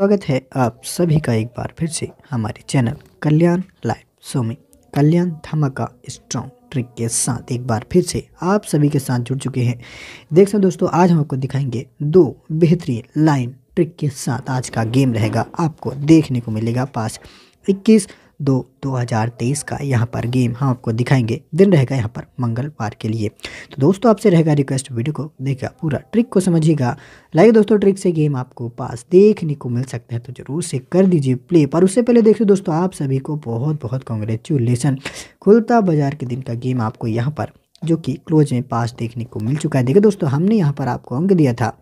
स्वागत है आप सभी का एक बार फिर से हमारे चैनल कल्याण लाइव शो में कल्याण धमाका स्ट्रॉन्ग ट्रिक के साथ एक बार फिर से आप सभी के साथ जुड़ चुके हैं देख सकते दोस्तों आज हम आपको दिखाएंगे दो बेहतरीन लाइन ट्रिक के साथ आज का गेम रहेगा आपको देखने को मिलेगा पास इक्कीस दो दो हज़ार तेईस का यहाँ पर गेम हम आपको दिखाएंगे दिन रहेगा यहाँ पर मंगलवार के लिए तो दोस्तों आपसे रहेगा रिक्वेस्ट वीडियो को देखिएगा पूरा ट्रिक को समझिएगा लाइक दोस्तों ट्रिक से गेम आपको पास देखने को मिल सकता है तो जरूर से कर दीजिए प्ले पर उससे पहले देखिए दोस्तों आप सभी को बहुत बहुत कॉन्ग्रेचुलेसन खुलता बाजार के दिन का गेम आपको यहाँ पर जो कि क्लोज में पास देखने को मिल चुका है देखिए दोस्तों हमने यहाँ पर आपको अंक दिया था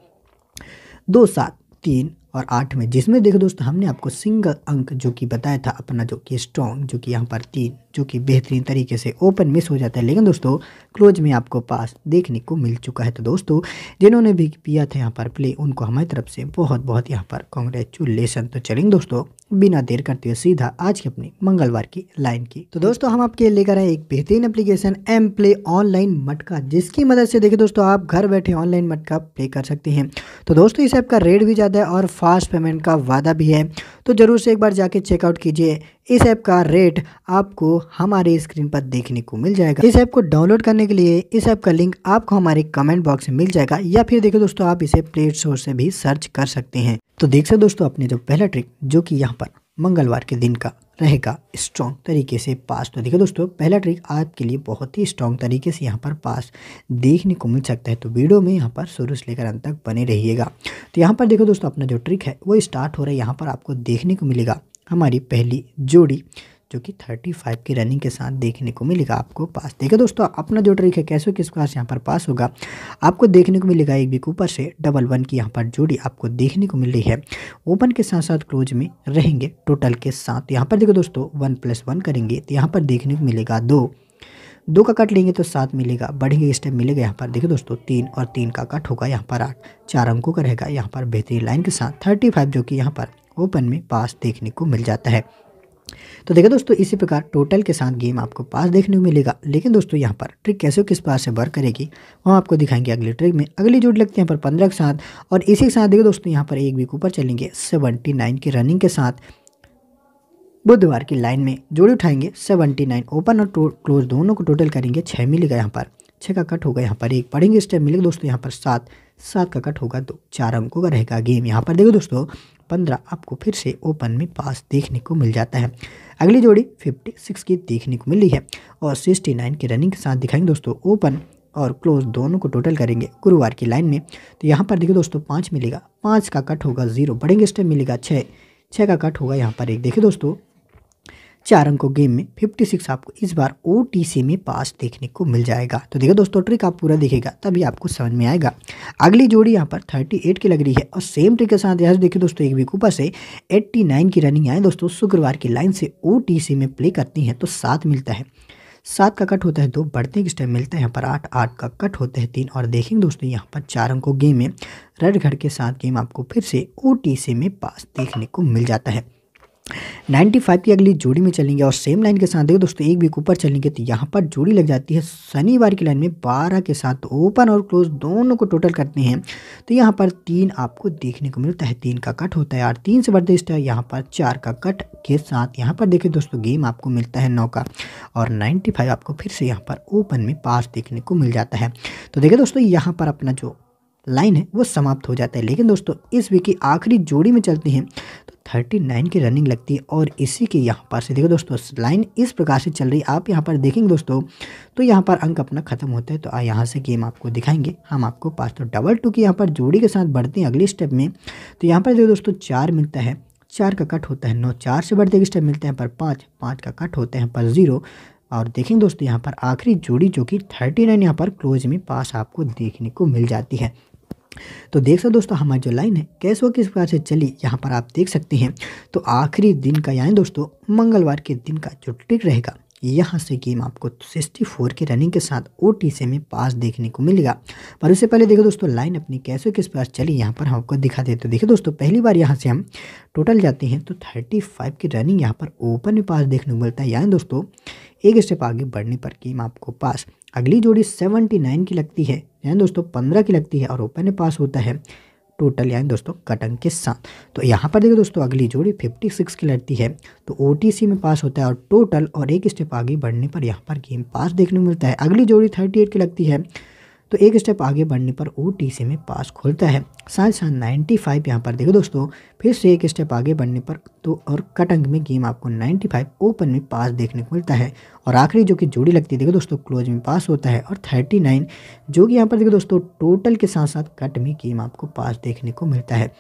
दो सात तीन और आठ में जिसमें देखो दोस्तों हमने आपको सिंगल अंक जो कि बताया था अपना जो कि स्ट्रॉन्ग जो कि यहाँ पर तीन जो कि बेहतरीन तरीके से ओपन मिस हो जाता है लेकिन दोस्तों क्लोज में आपको पास देखने को मिल चुका है तो दोस्तों जिन्होंने भी किया था यहाँ पर प्ले उनको हमारी तरफ से बहुत बहुत यहाँ पर कॉन्ग्रेचुलेसन तो चलेंगे दोस्तों बिना देर करते हुए सीधा आज की अपनी मंगलवार की लाइन की तो दोस्तों हम आपके लेकर आए एक बेहतरीन एप्लीकेशन एम प्ले ऑनलाइन मटका जिसकी मदद से देखिए दोस्तों आप घर बैठे ऑनलाइन मटका प्ले कर सकते हैं तो दोस्तों इस ऐप का रेट भी ज़्यादा है और फास्ट पेमेंट का वादा भी है तो ज़रूर से एक बार जाके चेकआउट कीजिए इस ऐप का रेट आपको हमारे स्क्रीन पर देखने को मिल जाएगा इस ऐप को डाउनलोड करने के लिए इस ऐप का लिंक आपको हमारे कमेंट बॉक्स में मिल जाएगा या फिर देखो दोस्तों आप इसे प्ले स्टोर से भी सर्च कर सकते हैं तो देख सकते दोस्तों अपने जो पहला ट्रिक जो कि यहाँ पर मंगलवार के दिन का रहेगा स्ट्रॉन्ग तरीके से पास तो देखिए दोस्तों पहला ट्रिक आपके लिए बहुत ही स्ट्रॉन्ग तरीके से यहाँ पर पास देखने को मिल सकता है तो वीडियो में यहाँ पर शुरू से लेकर अंत तक बने रहिएगा तो यहाँ पर देखो दोस्तों अपना जो ट्रिक है वो स्टार्ट हो रहा है यहाँ पर आपको देखने को मिलेगा हमारी पहली जोड़ी जो कि 35 की रनिंग के साथ देखने को मिलेगा आपको पास है दोस्तों अपना जो ट्रिक है कैसे किस पास यहाँ पर पास होगा आपको देखने को मिलेगा एक बीक ऊपर से डबल वन की यहाँ पर जोड़ी आपको देखने को मिल रही है ओपन के साथ साथ क्लोज में रहेंगे टोटल के साथ यहाँ पर देखो दोस्तों वन प्लस वन करेंगे तो यहाँ पर देखने को मिलेगा दो दो का कट लेंगे तो सात मिलेगा बढ़ेंगे स्टेप मिलेगा यहाँ पर देखिए दोस्तों तीन और तीन का कट होगा यहाँ पर आठ चार अंकों का रहेगा यहाँ पर बेहतरीन लाइन के साथ थर्टी फाइव जो कि यहाँ पर ओपन में पास देखने को मिल जाता है तो देखिए दोस्तों इसी प्रकार टोटल के साथ गेम आपको पास देखने को मिलेगा लेकिन दोस्तों यहाँ पर ट्रिक कैसे किस पास से वर्क करेगी वो आपको दिखाएंगे अगले ट्रिक में अगली जोड़ लगती है यहाँ पर पंद्रह के साथ और इसी के साथ देखिए दोस्तों यहाँ पर एक वीक ऊपर चलेंगे सेवेंटी नाइन की रनिंग के साथ बुधवार की लाइन में जोड़ी उठाएंगे सेवनटी नाइन ओपन और क्लोज दोनों को टोटल करेंगे छः मिलेगा यहाँ पर छः का कट होगा यहाँ पर एक पढ़ेंगे इस टाइम मिलेगा दोस्तों यहाँ पर सात सात का कट होगा दो तो चार अंकों का रहेगा गेम यहाँ पर देखो दोस्तों पंद्रह आपको फिर से ओपन में पास देखने को मिल जाता है अगली जोड़ी फिफ्टी सिक्स की देखने को मिली है और सिक्सटी नाइन की रनिंग के साथ दिखाएंगे दोस्तों ओपन और क्लोज दोनों को टोटल करेंगे गुरुवार की लाइन में तो यहाँ पर देखिए दोस्तों पाँच मिलेगा पाँच का कट होगा जीरो बढ़ेंगे स्टेप मिलेगा छः छः का कट होगा यहाँ पर एक देखिए दोस्तों चार अंकों गेम में 56 आपको इस बार ओ में पास देखने को मिल जाएगा तो देखो दोस्तों ट्रिक आप पूरा देखेगा तभी आपको समझ में आएगा अगली जोड़ी यहाँ पर 38 की लग रही है और सेम ट्रिक के साथ यहाँ से देखिए दोस्तों एक भी ऊपर से 89 की रनिंग आए दोस्तों शुक्रवार की लाइन से ओ में प्ले करती हैं तो सात मिलता है सात का कट होता है दो बढ़ते किस टाइम मिलता है यहाँ पर आठ आठ का कट होता है तीन और देखेंगे दोस्तों यहाँ पर चार अंकों गेम में रेड घर के साथ गेम आपको फिर से ओ में पास देखने को मिल जाता है नाइन्टी फाइव की अगली जोड़ी में चलेंगे और सेम लाइन के साथ देखो दोस्तों एक वीक ऊपर चलेंगे तो यहाँ पर जोड़ी लग जाती है शनिवार की लाइन में बारह के साथ तो ओपन और क्लोज दोनों को टोटल करते हैं तो यहाँ पर तीन आपको देखने को मिलता है तीन का कट होता है यार तीन से बढ़ते स्टार यहाँ पर चार का कट के साथ यहाँ पर देखें दोस्तों गेम आपको मिलता है नौ का और नाइन्टी फाइव आपको फिर से यहाँ पर ओपन में पास देखने को मिल जाता है तो देखें दोस्तों यहाँ पर अपना जो लाइन है वो समाप्त हो जाता है लेकिन दोस्तों इस वीक की आखिरी जोड़ी में चलती हैं तो थर्टी नाइन की रनिंग लगती है और इसी के यहाँ पर से देखो दोस्तों लाइन इस प्रकार से चल रही है आप यहाँ पर देखेंगे दोस्तों तो यहाँ पर अंक अपना खत्म होता है तो यहाँ से गेम आपको दिखाएंगे हम आपको पास तो डबल टू की यहाँ पर जोड़ी के साथ बढ़ते हैं अगले स्टेप में तो यहाँ पर देखो दोस्तों चार मिलता है चार का कट होता है नौ चार से बढ़ते स्टेप मिलते हैं पर पाँच पाँच का कट होते हैं पर ज़ीरो और देखेंगे दोस्तों यहाँ पर आखिरी जोड़ी जो कि थर्टी नाइन यहाँ पर क्लोज में पास आपको देखने को मिल जाती है तो देख सकते दोस्तों हमारी जो लाइन है कैसे वो किस प्रकार से चली यहाँ पर आप देख सकते हैं तो आखिरी दिन का यानी दोस्तों मंगलवार के दिन का जो ट्रिक रहेगा यहाँ से गेम आपको 64 के रनिंग के साथ ओ में पास देखने को मिलेगा पर उससे पहले देखो दोस्तों लाइन अपनी कैसे किस प्रकार चली यहाँ पर हम आपको दिखा देते तो देखिए दोस्तों पहली बार यहाँ से हम टोटल जाते हैं तो 35 की रनिंग यहाँ पर ओपन में पास देखने को मिलता है यानी दोस्तों एक स्टेप आगे बढ़ने पर गेम आपको पास अगली जोड़ी नाइन की लगती है यानी दोस्तों पंद्रह की लगती है और ओपन पास होता है टोटल यानी दोस्तों कटंग के साथ तो यहाँ पर देखो दोस्तों अगली जोड़ी 56 की लड़ती है तो ओ में पास होता है और टोटल और एक स्टेप आगे बढ़ने पर यहाँ पर गेम पास देखने को मिलता है अगली जोड़ी 38 की लगती है तो एक स्टेप आगे बढ़ने पर ओ में पास खोलता है साथ ही साथ नाइन्टी फाइव यहाँ पर देखो दोस्तों फिर से एक स्टेप आगे बढ़ने पर तो और कटंग में गेम आपको नाइन्टी फाइव ओपन में पास देखने को मिलता है और आखिरी जो कि जोड़ी लगती है देखो दोस्तों क्लोज में पास होता है और थर्टी नाइन जो कि यहाँ पर देखो दोस्तों टोटल के साथ साथ कट में गेम आपको पास देखने को मिलता है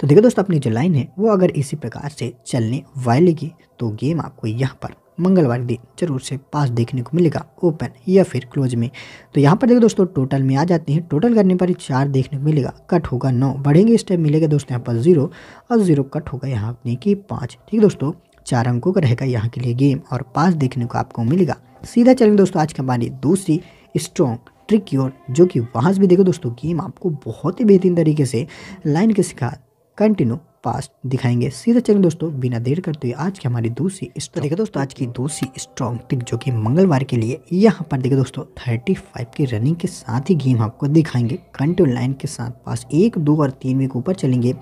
तो देखो दोस्तों अपनी जो लाइन है वो अगर इसी प्रकार से चलने वालेगी तो गेम आपको यहाँ पर मंगलवार दिन जरूर से पास देखने को मिलेगा ओपन या फिर क्लोज में तो यहाँ पर देखो दोस्तों टोटल में आ जाते हैं टोटल करने पर चार देखने को मिलेगा कट होगा नौ बढ़ेंगे स्टेप मिलेगा दोस्तों यहाँ पर जीरो और जीरो कट होगा यहाँ अपने की पाँच ठीक है दोस्तों चार अंकों का रहेगा यहाँ के लिए गेम और पास देखने को आपको मिलेगा सीधा चलेंगे दोस्तों आज की हमारी दूसरी स्ट्रॉन्ग ट्रिक की ओर जो कि वहाँ से भी देखो दोस्तों गेम आपको बहुत ही बेहतरीन तरीके से लाइन के सिखा कंटिन्यू पास दिखाएंगे सीधा चलेंगे दोस्तों बिना देर करते हुए आज की हमारी दूसरी तो देखिए दोस्तों आज की दूसरी स्ट्रॉन्ग टिक जो कि मंगलवार के लिए यहाँ पर देखिए दोस्तों थर्टी फाइव की रनिंग के साथ ही गेम आपको दिखाएंगे कंट्रोल लाइन के साथ पास एक दो और तीन वीक ऊपर चलेंगे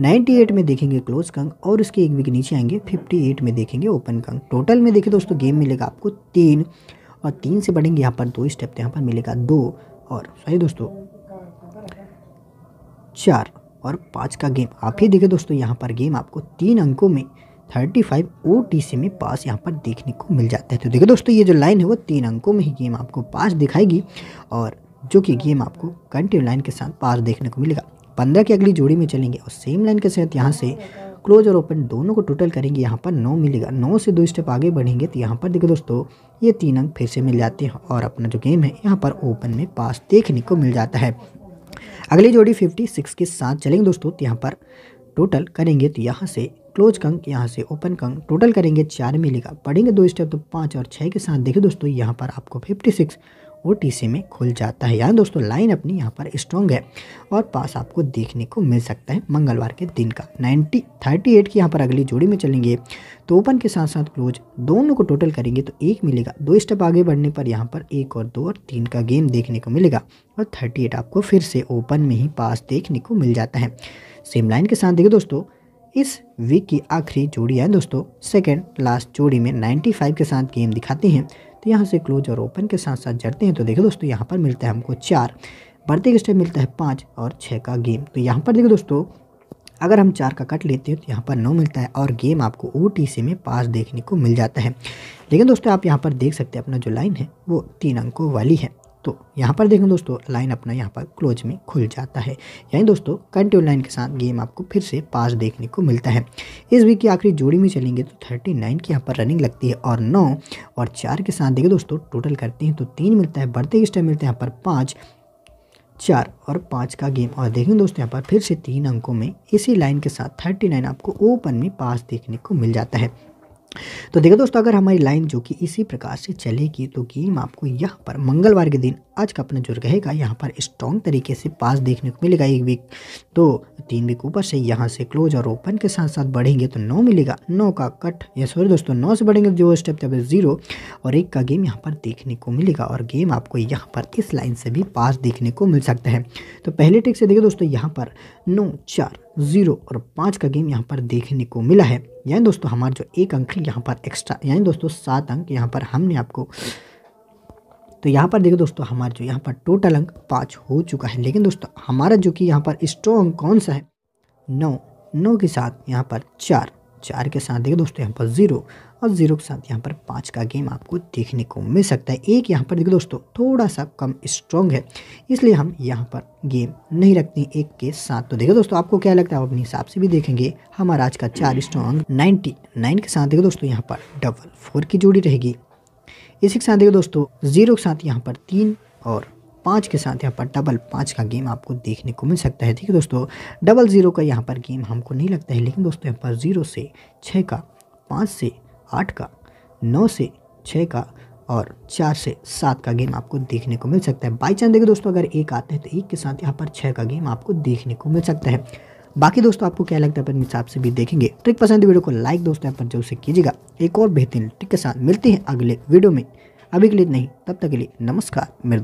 नाइन्टी एट में देखेंगे क्लोज कंग और उसके एक वीक नीचे आएंगे फिफ्टी एट में देखेंगे ओपन कंग टोटल में देखिए दोस्तों गेम मिलेगा आपको तीन और तीन से बढ़ेंगे यहाँ पर दो स्टेप यहाँ पर मिलेगा दो और सही दोस्तों चार और पाँच का गेम आप ही देखें दोस्तों यहाँ पर गेम आपको तीन अंकों में thirty five O T C में पास यहाँ पर देखने को मिल जाता है तो देखो दोस्तों ये जो लाइन है वो तीन अंकों में ही गेम आपको पास दिखाएगी और जो कि गेम आपको कंटिन्यू लाइन के साथ पास देखने को मिलेगा पंद्रह की अगली जोड़ी में चलेंगे और सेम लाइन के साथ यहाँ से क्लोज और ओपन दोनों को टोटल करेंगे यहाँ पर नौ मिलेगा नौ से दो स्टेप आगे बढ़ेंगे तो यहाँ पर देखो दोस्तों ये तीन अंक फिर से मिल जाते हैं और अपना जो गेम है यहाँ पर ओपन में पास देखने को मिल जाता है अगली जोड़ी फिफ्टी सिक्स के साथ चलेंगे दोस्तों तो यहाँ पर टोटल करेंगे तो यहाँ से क्लोज कंक यहाँ से ओपन कंक टोटल करेंगे चार मिलेगा पढ़ेंगे दो स्टेप तो पाँच और छः के साथ देखिए दोस्तों यहाँ पर आपको फिफ्टी सिक्स वो सी में खुल जाता है यहाँ दोस्तों लाइन अपनी यहाँ पर स्ट्रॉन्ग है और पास आपको देखने को मिल सकता है मंगलवार के दिन का नाइन्टी थर्टी एट की यहाँ पर अगली जोड़ी में चलेंगे तो ओपन के साथ साथ क्लोज दोनों को टोटल करेंगे तो एक मिलेगा दो स्टेप आगे बढ़ने पर यहाँ पर एक और दो और तीन का गेम देखने को मिलेगा और थर्टी एट आपको फिर से ओपन में ही पास देखने को मिल जाता है सेम लाइन के साथ देखिए दोस्तों इस वीक की आखिरी जोड़ी है दोस्तों सेकेंड लास्ट जोड़ी में फाइव के साथ गेम दिखाती हैं तो यहाँ से क्लोज और ओपन के साथ साथ जड़ते हैं तो देखिए दोस्तों यहाँ पर मिलता है हमको चार बढ़ते के स्टेप मिलता है पाँच और छः का गेम तो यहाँ पर देखो दोस्तों अगर हम चार का कट लेते हैं तो यहाँ पर नौ मिलता है और गेम आपको ओ में पास देखने को मिल जाता है लेकिन दोस्तों आप यहाँ पर देख सकते हैं अपना जो लाइन है वो तीन अंकों वाली है तो यहाँ पर देखें दोस्तों लाइन अपना यहाँ पर क्लोज में खुल जाता है यानी दोस्तों कंट्रोल लाइन के साथ गेम आपको फिर से पास देखने को मिलता है इस वीक की आखिरी जोड़ी में चलेंगे तो थर्टी नाइन की यहाँ पर रनिंग लगती है और नौ और चार के साथ देखें दोस्तों टोटल करते हैं तो तीन मिलता है बढ़ते ही स्टेप मिलते हैं यहाँ पर पाँच चार और पाँच का गेम और देखें दोस्तों यहाँ पर फिर से तीन अंकों में इसी लाइन के साथ थर्टी नाइन आपको ओपन में पास देखने को मिल जाता है तो देखो दोस्तों अगर हमारी लाइन जो कि इसी प्रकार से चलेगी तो गेम आपको यहाँ पर मंगलवार के दिन आज का अपना जो रहेगा यहाँ पर स्ट्रॉन्ग तरीके से पास देखने को मिलेगा एक वीक तो तीन वीक ऊपर से यहाँ से क्लोज और ओपन के साथ साथ बढ़ेंगे तो नौ मिलेगा नौ का कट या सॉरी दोस्तों नौ से बढ़ेंगे जो स्टेप तब जीरो और एक का गेम यहाँ पर देखने को मिलेगा और गेम आपको यहाँ पर इस लाइन से भी पास देखने को मिल सकता है तो पहले टेक से देखिए दोस्तों यहाँ पर नौ चार ज़ीरो और पाँच का गेम यहाँ पर देखने को मिला है यानी दोस्तों हमारे जो एक अंक है यहाँ पर एक्स्ट्रा यानी दोस्तों सात अंक यहाँ पर हमने आपको तो यहाँ पर देखो दोस्तों हमारे जो यहाँ पर टोटल अंक पाँच हो चुका है लेकिन दोस्तों हमारा जो कि यहाँ पर स्ट्रॉन्ग कौन सा है नौ नौ के साथ यहाँ पर चार चार के साथ देखो दोस्तों यहाँ पर ज़ीरो और ज़ीरो के साथ यहाँ पर पाँच का गेम आपको देखने को मिल सकता है एक यहाँ पर देखो दोस्तों थोड़ा सा कम स्ट्रॉन्ग है इसलिए हम यहाँ पर गेम नहीं रखते एक के साथ तो देखो दोस्तों आपको क्या लगता है आप अपने हिसाब से भी देखेंगे हमारा आज का चार स्ट्रॉन्ग नाइन्टी नाइन के साथ देखो दोस्तों यहाँ पर डबल फोर की जोड़ी रहेगी इसी के साथ देखो दोस्तों जीरो के साथ यहाँ पर तीन और पाँच के साथ यहाँ पर डबल पाँच का गेम आपको देखने को मिल सकता है ठीक है दोस्तों डबल ज़ीरो का यहाँ पर गेम हमको नहीं लगता है लेकिन दोस्तों यहाँ पर ज़ीरो से छः का पाँच से आठ का नौ से छः का और चार से सात का गेम आपको देखने को मिल सकता है बाई चांस देखिए दोस्तों अगर एक आते हैं तो एक के साथ यहाँ पर छः का गेम आपको देखने को मिल सकता है बाकी दोस्तों आपको क्या लगता है अपने हिसाब से भी देखेंगे ट्रिक पसंद वीडियो को लाइक दोस्तों यहाँ पर जरूर से कीजिएगा एक और बेहतरीन ट्रिक के साथ मिलते हैं अगले वीडियो में अभी के लिए नहीं तब तक के लिए नमस्कार मेरे